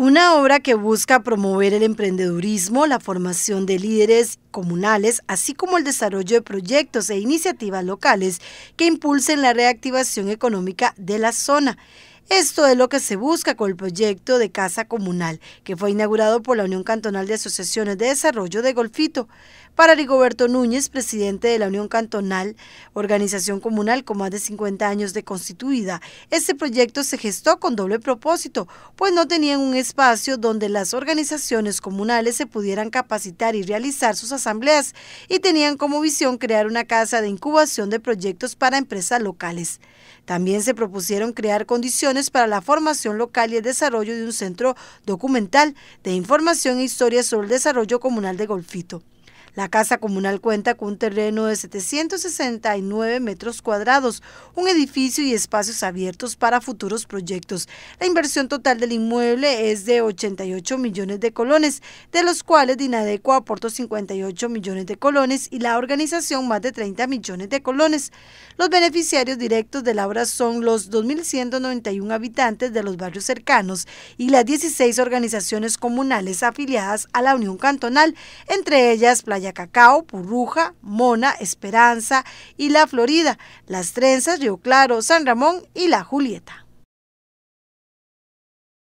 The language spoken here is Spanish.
Una obra que busca promover el emprendedurismo, la formación de líderes comunales, así como el desarrollo de proyectos e iniciativas locales que impulsen la reactivación económica de la zona. Esto es lo que se busca con el proyecto de Casa Comunal, que fue inaugurado por la Unión Cantonal de Asociaciones de Desarrollo de Golfito. Para Rigoberto Núñez, presidente de la Unión Cantonal, organización comunal con más de 50 años de constituida, este proyecto se gestó con doble propósito, pues no tenían un espacio donde las organizaciones comunales se pudieran capacitar y realizar sus asambleas, y tenían como visión crear una casa de incubación de proyectos para empresas locales. También se propusieron crear condiciones para la formación local y el desarrollo de un centro documental de información e historia sobre el desarrollo comunal de Golfito. La casa comunal cuenta con un terreno de 769 metros cuadrados, un edificio y espacios abiertos para futuros proyectos. La inversión total del inmueble es de 88 millones de colones, de los cuales Dinadeco aportó 58 millones de colones y la organización más de 30 millones de colones. Los beneficiarios directos de la obra son los 2.191 habitantes de los barrios cercanos y las 16 organizaciones comunales afiliadas a la Unión Cantonal, entre ellas Playa Cacao, Purruja, Mona, Esperanza y La Florida, Las Trenzas, Río Claro, San Ramón y La Julieta.